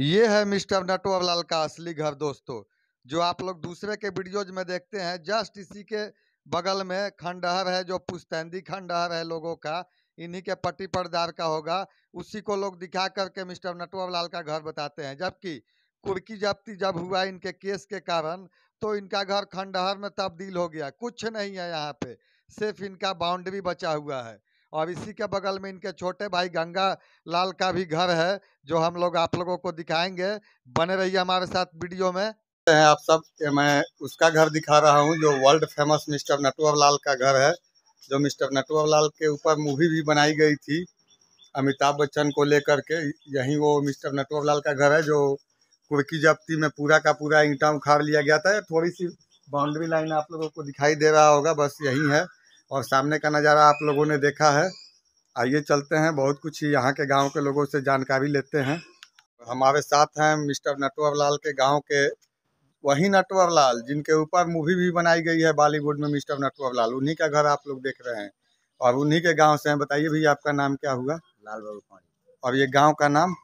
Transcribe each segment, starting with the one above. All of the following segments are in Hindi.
ये है मिस्टर नटवरलाल का असली घर दोस्तों जो आप लोग दूसरे के वीडियोज में देखते हैं जस्ट इसी के बगल में खंडहर है जो पुश्तैंदी खंडहर है लोगों का इन्हीं के पट्टी पटदार का होगा उसी को लोग दिखा करके मिस्टर नटवरलाल का घर बताते हैं जबकि कुर्की जब्ती जब हुआ इनके केस के कारण तो इनका घर खंडहर में तब्दील हो गया कुछ नहीं है यहाँ पे सिर्फ इनका बाउंड्री बचा हुआ है और इसी के बगल में इनके छोटे भाई गंगा लाल का भी घर है जो हम लोग आप लोगों को दिखाएंगे बने रहिए हमारे साथ वीडियो में हैं आप सब मैं उसका घर दिखा रहा हूँ जो world famous mister Natwar Lal का घर है जो मिस्टर नटवर लाल के ऊपर मूवी भी बनाई गई थी अमिताभ बच्चन को लेकर के यही वो मिस्टर नटवर लाल का घर है जो कुर्की जब्ती में पूरा का पूरा इंटा उखाड़ लिया गया था थोड़ी सी बाउंड्री लाइन आप लोगों को दिखाई दे रहा होगा बस यही है और सामने का नज़ारा आप लोगों ने देखा है आइए चलते हैं बहुत कुछ यहाँ के गांव के लोगों से जानकारी लेते हैं हमारे साथ हैं मिस्टर नटवर लाल के गांव के वही नटवर लाल जिनके ऊपर मूवी भी बनाई गई है बॉलीवुड में मिस्टर नटवर लाल उन्हीं का घर आप लोग देख रहे हैं और उन्हीं के गाँव से हैं बताइए भैया आपका नाम क्या हुआ लाल बाबू और ये गाँव का नाम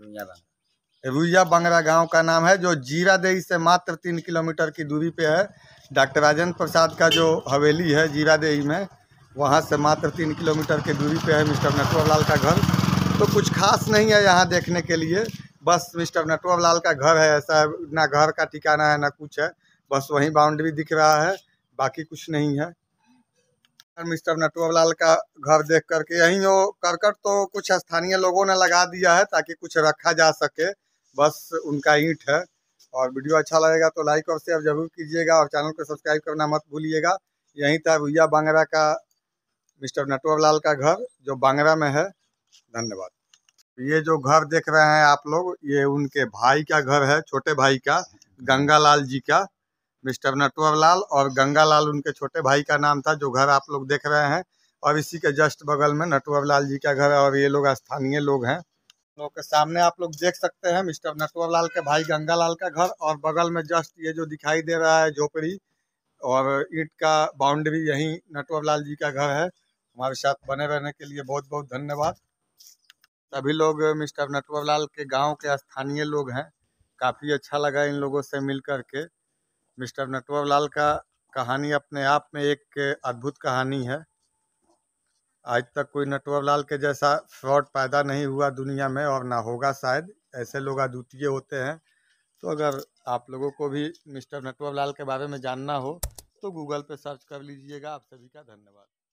दुनिया रुइया बंगरा गांव का नाम है जो देवी से मात्र तीन किलोमीटर की दूरी पे है डॉक्टर राजेंद्र प्रसाद का जो हवेली है देवी में वहाँ से मात्र तीन किलोमीटर की दूरी पे है मिस्टर नटवरलाल का घर तो कुछ खास नहीं है यहाँ देखने के लिए बस मिस्टर नटवरलाल का घर है ऐसा ना घर का ठिकाना है ना कुछ है बस वहीं बाउंड्री दिख रहा है बाकी कुछ नहीं है मिस्टर नटवरलाल का घर देख करके यहीं वो करकट तो कुछ स्थानीय लोगों ने लगा दिया है ताकि कुछ रखा जा सके बस उनका ईंट है और वीडियो अच्छा लगेगा तो लाइक और शेयर जरूर कीजिएगा और चैनल को सब्सक्राइब करना मत भूलिएगा यहीं था भैया बांगरा का मिस्टर नटवर लाल का घर जो बांगरा में है धन्यवाद ये जो घर देख रहे हैं आप लोग ये उनके भाई का घर है छोटे भाई का गंगालाल जी का मिस्टर नटवर लाल और गंगालाल उनके छोटे भाई का नाम था जो घर आप लोग देख रहे हैं और इसी के जस्ट बगल में नटवर लाल जी का घर है और ये लोग स्थानीय लोग हैं ओके सामने आप लोग देख सकते हैं मिस्टर नटवर लाल के भाई गंगा लाल का घर और बगल में जस्ट ये जो दिखाई दे रहा है झोपड़ी और ईट का बाउंड्री यही नटवर लाल जी का घर है हमारे साथ बने रहने के लिए बहुत बहुत धन्यवाद सभी लोग मिस्टर नटवर लाल के गांव के स्थानीय लोग हैं काफ़ी अच्छा लगा इन लोगों से मिल करके मिस्टर नटवर लाल का कहानी अपने आप में एक अद्भुत कहानी है आज तक कोई नटवर लाल के जैसा फ्रॉड पैदा नहीं हुआ दुनिया में और ना होगा शायद ऐसे लोग अद्वितीय होते हैं तो अगर आप लोगों को भी मिस्टर नटवर लाल के बारे में जानना हो तो गूगल पर सर्च कर लीजिएगा आप सभी का धन्यवाद